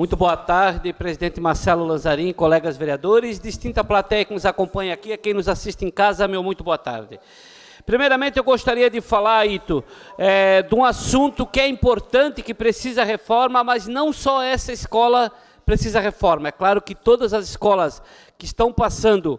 Muito boa tarde, presidente Marcelo Lanzarin, colegas vereadores, distinta plateia que nos acompanha aqui, a é quem nos assiste em casa, meu muito boa tarde. Primeiramente, eu gostaria de falar, Ito, é, de um assunto que é importante, que precisa reforma, mas não só essa escola precisa reforma. É claro que todas as escolas que estão passando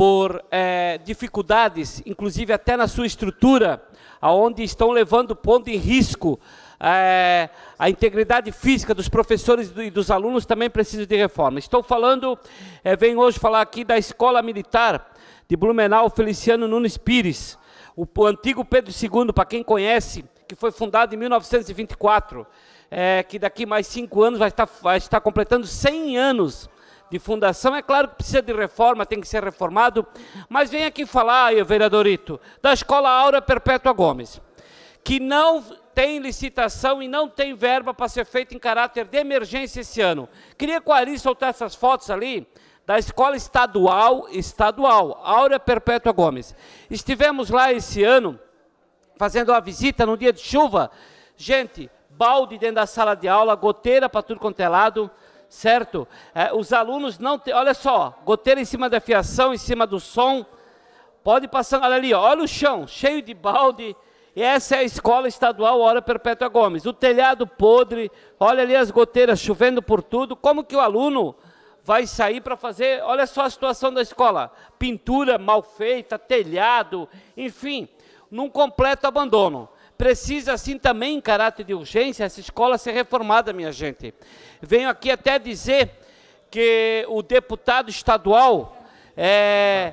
por é, dificuldades, inclusive até na sua estrutura, aonde estão levando, pondo em risco é, a integridade física dos professores e dos alunos também precisa de reforma. Estou falando, é, venho hoje falar aqui da Escola Militar de Blumenau Feliciano Nunes Pires, o, o antigo Pedro II, para quem conhece, que foi fundado em 1924, é, que daqui mais cinco anos vai estar, vai estar completando 100 anos de fundação. É claro que precisa de reforma, tem que ser reformado, mas vem aqui falar, vereadorito, da Escola Aura Perpétua Gomes, que não tem licitação e não tem verba para ser feita em caráter de emergência esse ano. Queria que o Ari soltasse essas fotos ali, da Escola Estadual, Estadual, Áurea Perpétua Gomes. Estivemos lá esse ano, fazendo uma visita no dia de chuva. Gente, balde dentro da sala de aula, goteira para tudo quanto é lado certo? É, os alunos não têm, olha só, goteira em cima da fiação, em cima do som, pode passar, olha ali, olha o chão, cheio de balde, e essa é a escola estadual Hora Perpétua Gomes, o telhado podre, olha ali as goteiras chovendo por tudo, como que o aluno vai sair para fazer, olha só a situação da escola, pintura mal feita, telhado, enfim, num completo abandono. Precisa, assim, também, em caráter de urgência, essa escola ser reformada, minha gente. Venho aqui até dizer que o deputado estadual é,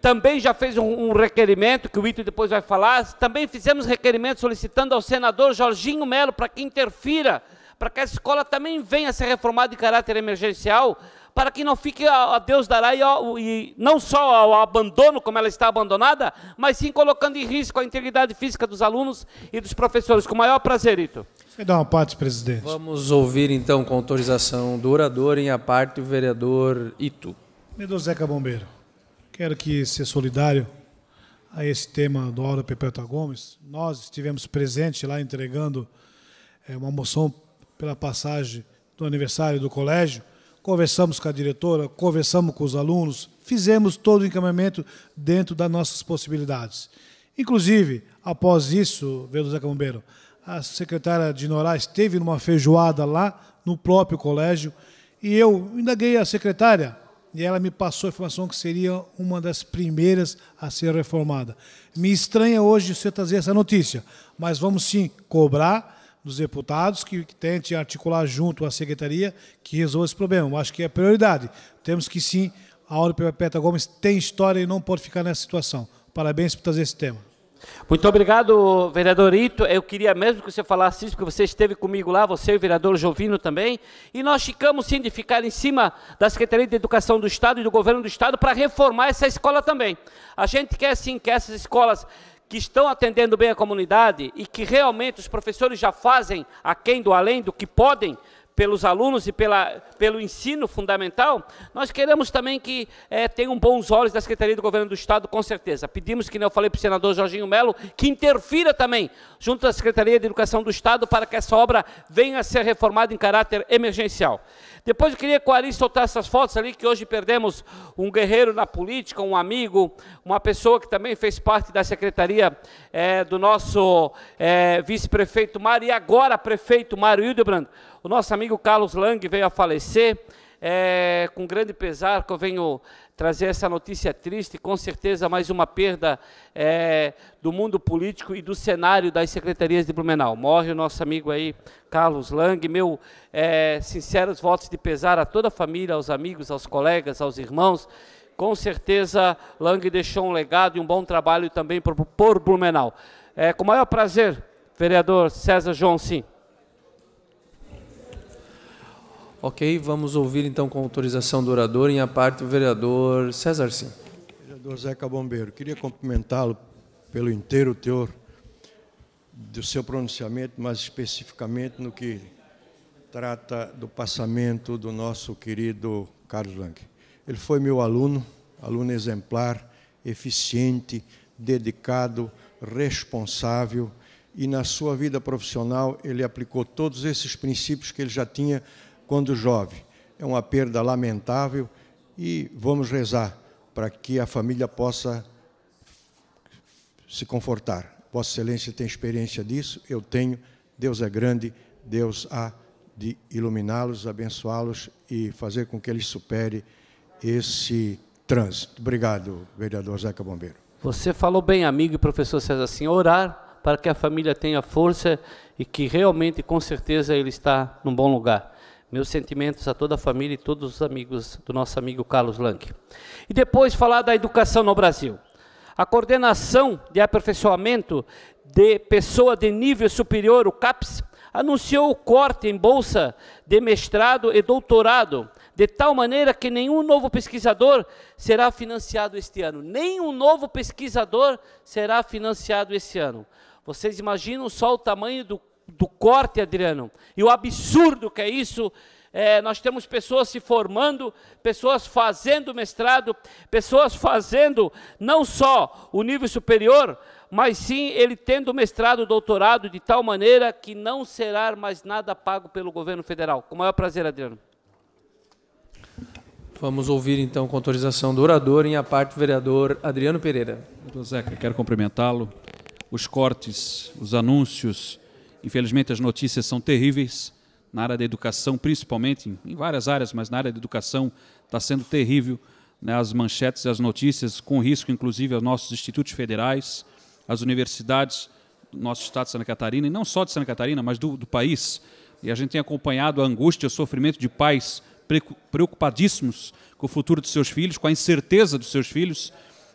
também já fez um, um, requerimento, que o Ito depois vai falar. Também fizemos requerimento solicitando ao senador Jorginho Melo para que interfira, para que a escola também venha a ser reformada em caráter emergencial, para que não fique a, a Deus dará e, e não só ao abandono, como ela está abandonada, mas sim colocando em risco a integridade física dos alunos e dos professores. Com o maior prazer, Ito. Você dá uma parte, presidente. Vamos ouvir, então, com autorização do orador, em a parte, o vereador Ito. Medozeca Bombeiro, quero que ser solidário a esse tema do Aura Perpétua Gomes. Nós estivemos presentes lá entregando é, uma moção pela passagem do aniversário do colégio Conversamos com a diretora, conversamos com os alunos, fizemos todo o encaminhamento dentro das nossas possibilidades. Inclusive, após isso, veio José Camombeiro, a secretária de Norá esteve numa feijoada lá no próprio colégio e eu indaguei a secretária e ela me passou a informação que seria uma das primeiras a ser reformada. Me estranha hoje você trazer essa notícia, mas vamos sim cobrar dos deputados que, tente articular junto à secretaria que resolva esse problema. Eu acho que é prioridade. Temos que sim, a Aura Peta Gomes tem história e não pode ficar nessa situação. Parabéns por trazer esse tema. Muito obrigado, vereador Ito. Eu queria mesmo que você falasse isso, porque você esteve comigo lá, você e o vereador Jovino também. E nós ficamos sim de ficar em cima da Secretaria de Educação do Estado e do Governo do Estado para reformar essa escola também. A gente quer sim que essas escolas que estão atendendo bem a comunidade e que realmente os professores já fazem aquém do além do que podem pelos alunos e pela, pelo ensino fundamental, nós queremos também que é, tenham bons olhos da Secretaria do Governo do Estado, com certeza. Pedimos, que né, eu falei para o senador Jorginho Melo, que interfira também junto à Secretaria de Educação do Estado para que essa obra venha a ser reformada em caráter emergencial. Depois eu queria com o Ari soltar essas fotos ali, que hoje perdemos um guerreiro na política, um amigo, uma pessoa que também fez parte da secretaria é, do nosso é, vice-prefeito Mário, e agora prefeito Mário Hildebrand. O nosso amigo Carlos Lang veio a falecer. É, com grande pesar que eu venho trazer essa notícia triste, com certeza mais uma perda é, do mundo político e do cenário das secretarias de Blumenau. Morre o nosso amigo aí, Carlos Lang. Meu é, sinceros votos de pesar a toda a família, aos amigos, aos colegas, aos irmãos. Com certeza, Lang deixou um legado e um bom trabalho também por, por Blumenau. É, com maior prazer, vereador César João Sim. Ok, vamos ouvir então com autorização do orador, em a parte o vereador César Sim. Vereador Zeca Bombeiro, queria cumprimentá-lo pelo inteiro teor do seu pronunciamento, mas especificamente no que trata do passamento do nosso querido Carlos Lang. Ele foi meu aluno, aluno exemplar, eficiente, dedicado, responsável e na sua vida profissional ele aplicou todos esses princípios que ele já tinha quando jovem. É uma perda lamentável e vamos rezar para que a família possa se confortar. Vossa Excelência tem experiência disso, eu tenho. Deus é grande, Deus há de iluminá-los, abençoá-los e fazer com que eles supere esse trânsito. Obrigado, vereador Zeca Bombeiro. Você falou bem, amigo e professor César, assim, orar para que a família tenha força e que realmente, com certeza, ele está num bom lugar. Meus sentimentos a toda a família e todos os amigos do nosso amigo Carlos Lank. E depois falar da educação no Brasil. A coordenação de aperfeiçoamento de pessoa de nível superior, o CAPES, anunciou o corte em bolsa de mestrado e doutorado, de tal maneira que nenhum novo pesquisador será financiado este ano. Nenhum novo pesquisador será financiado este ano. Vocês imaginam só o tamanho do do corte, Adriano, e o absurdo que é isso. É, nós temos pessoas se formando, pessoas fazendo mestrado, pessoas fazendo não só o nível superior, mas sim ele tendo mestrado, doutorado, de tal maneira que não será mais nada pago pelo governo federal. Com o maior prazer, Adriano. Vamos ouvir então com autorização do orador, em aparte, o vereador Adriano Pereira. Doutor Zeca, quero cumprimentá-lo. Os cortes, os anúncios Infelizmente, as notícias são terríveis na área da educação, principalmente em várias áreas, mas na área da educação está sendo terrível né, as manchetes, as notícias, com risco, inclusive, aos nossos institutos federais, às universidades do nosso estado de Santa Catarina, e não só de Santa Catarina, mas do, do país. E a gente tem acompanhado a angústia, o sofrimento de pais preocupadíssimos com o futuro dos seus filhos, com a incerteza dos seus filhos,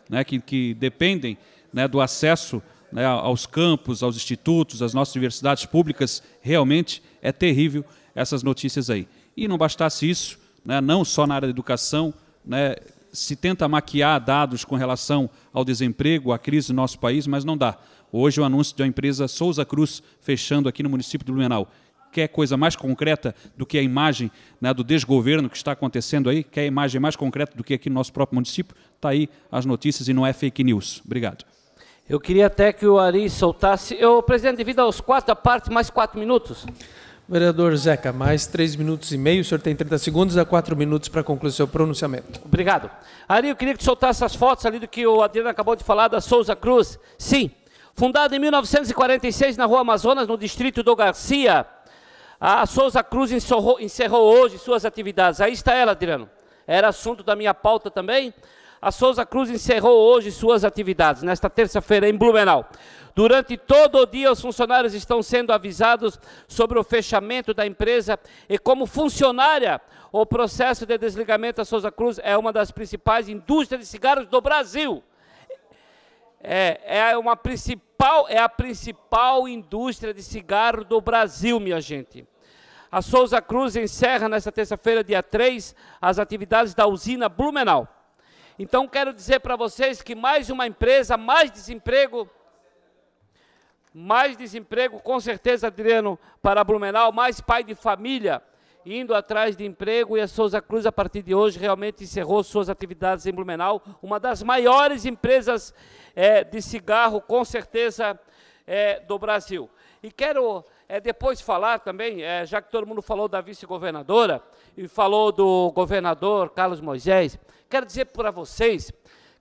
né, que, que dependem né, do acesso né, aos campos, aos institutos, às nossas universidades públicas, realmente é terrível essas notícias aí. E não bastasse isso, né, não só na área da educação, né, se tenta maquiar dados com relação ao desemprego, à crise do nosso país, mas não dá. Hoje o anúncio de uma empresa Souza Cruz fechando aqui no município de Blumenau. Quer coisa mais concreta do que a imagem né, do desgoverno que está acontecendo aí? Quer imagem mais concreta do que aqui no nosso próprio município? Está aí as notícias e não é fake news. Obrigado. Eu queria até que o Ari soltasse. Eu, presidente, devido aos quatro a parte, mais quatro minutos. Vereador Zeca, mais três minutos e meio. O senhor tem 30 segundos, dá quatro minutos para concluir seu pronunciamento. Obrigado. Ari, eu queria que soltasse as fotos ali do que o Adriano acabou de falar, da Souza Cruz. Sim, fundada em 1946 na Rua Amazonas, no distrito do Garcia. A Souza Cruz encerrou, encerrou hoje suas atividades. Aí está ela, Adriano. Era assunto da minha pauta também a Souza Cruz encerrou hoje suas atividades, nesta terça-feira, em Blumenau. Durante todo o dia, os funcionários estão sendo avisados sobre o fechamento da empresa e, como funcionária, o processo de desligamento da Souza Cruz é uma das principais indústrias de cigarros do Brasil. É, é, uma principal, é a principal indústria de cigarro do Brasil, minha gente. A Souza Cruz encerra nesta terça-feira, dia 3, as atividades da usina Blumenau. Então quero dizer para vocês que mais uma empresa, mais desemprego, mais desemprego, com certeza, Adriano, para Blumenau, mais pai de família indo atrás de emprego e a Souza Cruz, a partir de hoje, realmente encerrou suas atividades em Blumenau, uma das maiores empresas é, de cigarro, com certeza, é, do Brasil. E quero é, depois falar também, é, já que todo mundo falou da vice-governadora e falou do governador Carlos Moisés, quero dizer para vocês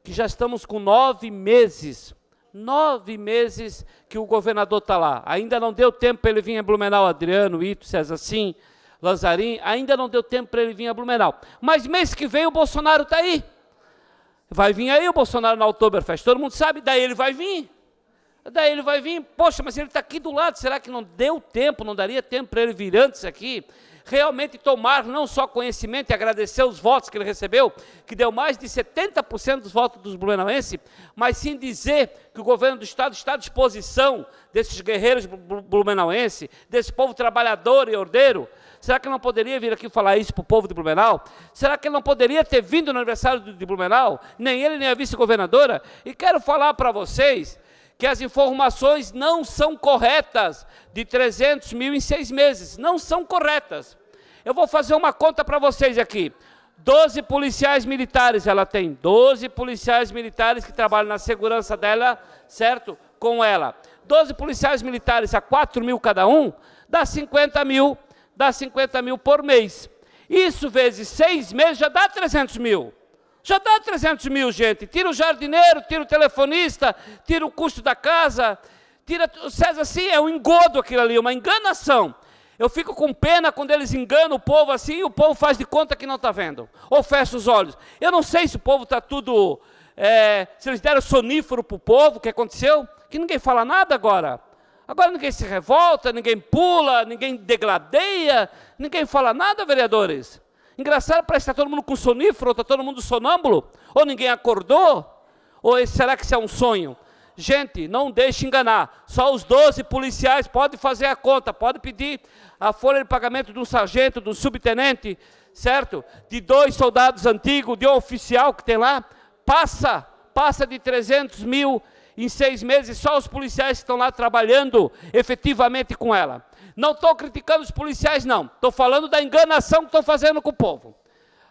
que já estamos com nove meses, nove meses que o governador está lá. Ainda não deu tempo para ele vir a Blumenau, Adriano, Ito, César Sim, Lanzarim, ainda não deu tempo para ele vir a Blumenau. Mas mês que vem o Bolsonaro está aí. Vai vir aí o Bolsonaro na Oktoberfest, todo mundo sabe, daí ele vai vir. Daí ele vai vir, poxa, mas ele está aqui do lado, será que não deu tempo, não daria tempo para ele vir antes aqui? Realmente tomar não só conhecimento e agradecer os votos que ele recebeu, que deu mais de 70% dos votos dos blumenauenses, mas sim dizer que o governo do Estado está à disposição desses guerreiros blumenauenses, desse povo trabalhador e ordeiro, Será que ele não poderia vir aqui falar isso para o povo de Blumenau? Será que ele não poderia ter vindo no aniversário de Blumenau? Nem ele, nem a vice-governadora? E quero falar para vocês que as informações não são corretas de 300 mil em seis meses. Não são corretas. Eu vou fazer uma conta para vocês aqui. 12 policiais militares ela tem. 12 policiais militares que trabalham na segurança dela, certo? Com ela. 12 policiais militares a 4 mil cada um, dá 50 mil, dá 50 mil por mês. Isso vezes seis meses já dá 300 mil. Já dá 300 mil, gente. Tira o jardineiro, tira o telefonista, tira o custo da casa. Tira, César, assim, é um engodo aquilo ali, uma enganação. Eu fico com pena quando eles enganam o povo assim e o povo faz de conta que não está vendo. Ou fecha os olhos. Eu não sei se o povo está tudo. É, se eles deram sonífero para o povo, o que aconteceu? Que ninguém fala nada agora. Agora ninguém se revolta, ninguém pula, ninguém degladeia, ninguém fala nada, vereadores. Engraçado, parece que está todo mundo com sonífero, está todo mundo sonâmbulo, ou ninguém acordou, ou será que isso é um sonho? Gente, não deixe enganar. Só os 12 policiais podem fazer a conta, pode pedir a folha de pagamento de um sargento, de um subtenente, certo? De dois soldados antigos, de um oficial que tem lá. Passa, passa de 300 mil em seis meses, só os policiais que estão lá trabalhando efetivamente com ela. Não estou criticando os policiais, não. Estou falando da enganação que estão fazendo com o povo.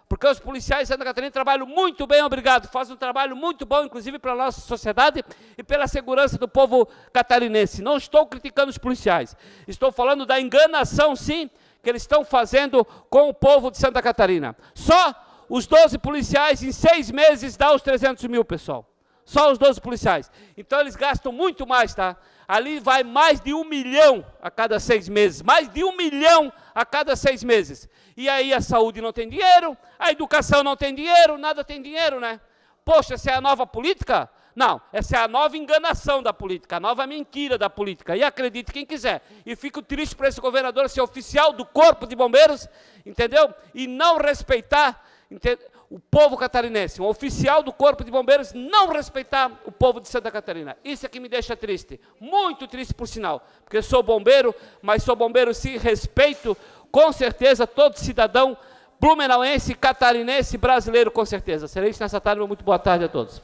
Porque os policiais de Santa Catarina trabalham muito bem, obrigado. Fazem um trabalho muito bom, inclusive, para a nossa sociedade e pela segurança do povo catarinense. Não estou criticando os policiais. Estou falando da enganação, sim, que eles estão fazendo com o povo de Santa Catarina. Só os 12 policiais, em seis meses, dá os 300 mil, pessoal. Só os 12 policiais. Então, eles gastam muito mais, tá? ali vai mais de um milhão a cada seis meses, mais de um milhão a cada seis meses. E aí a saúde não tem dinheiro, a educação não tem dinheiro, nada tem dinheiro, né? Poxa, essa é a nova política? Não, essa é a nova enganação da política, a nova mentira da política. E acredite quem quiser. E fico triste para esse governador ser oficial do Corpo de Bombeiros, entendeu? E não respeitar entendeu? o povo catarinense, um oficial do Corpo de Bombeiros, não respeitar o povo de Santa Catarina. Isso é que me deixa triste, muito triste por sinal, porque sou bombeiro, mas sou bombeiro sim, respeito com certeza todo cidadão blumenauense, catarinense, brasileiro com certeza. Serei nessa tarde, muito boa tarde a todos.